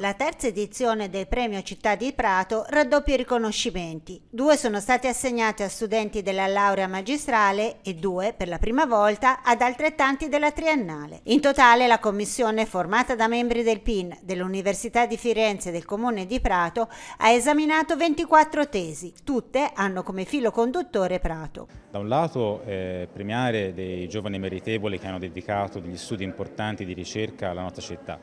la terza edizione del premio Città di Prato raddoppia i riconoscimenti. Due sono stati assegnati a studenti della laurea magistrale e due, per la prima volta, ad altrettanti della triennale. In totale la commissione, formata da membri del PIN, dell'Università di Firenze e del Comune di Prato, ha esaminato 24 tesi. Tutte hanno come filo conduttore Prato. Da un lato eh, premiare dei giovani meritevoli che hanno dedicato degli studi importanti di ricerca alla nostra città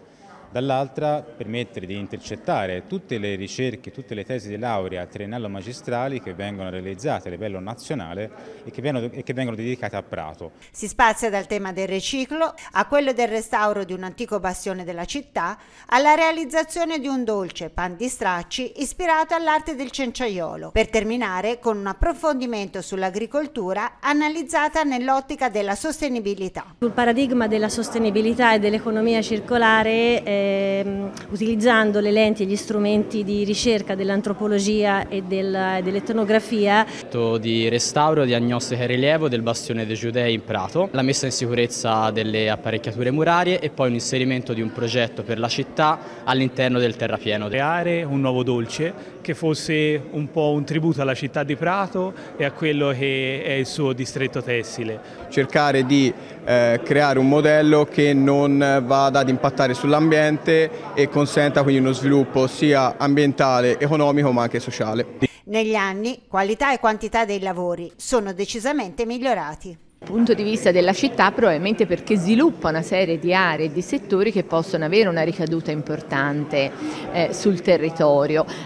dall'altra permettere di intercettare tutte le ricerche, tutte le tesi di laurea triennale magistrali che vengono realizzate a livello nazionale e che vengono, e che vengono dedicate a Prato. Si spazia dal tema del riciclo a quello del restauro di un antico bastione della città alla realizzazione di un dolce, pan di stracci, ispirato all'arte del cenciaiolo, per terminare con un approfondimento sull'agricoltura analizzata nell'ottica della sostenibilità. Sul paradigma della sostenibilità e dell'economia circolare eh, eh, utilizzando le lenti e gli strumenti di ricerca dell'antropologia e del, dell'etnografia. Di restauro, diagnostica e rilievo del bastione dei Giudei in Prato, la messa in sicurezza delle apparecchiature murarie e poi un inserimento di un progetto per la città all'interno del terrapieno. Creare un nuovo dolce che fosse un po' un tributo alla città di Prato e a quello che è il suo distretto tessile. Cercare di eh, creare un modello che non vada ad impattare sull'ambiente e consenta quindi uno sviluppo sia ambientale, economico ma anche sociale. Negli anni qualità e quantità dei lavori sono decisamente migliorati Dal punto di vista della città probabilmente perché sviluppa una serie di aree e di settori che possono avere una ricaduta importante eh, sul territorio,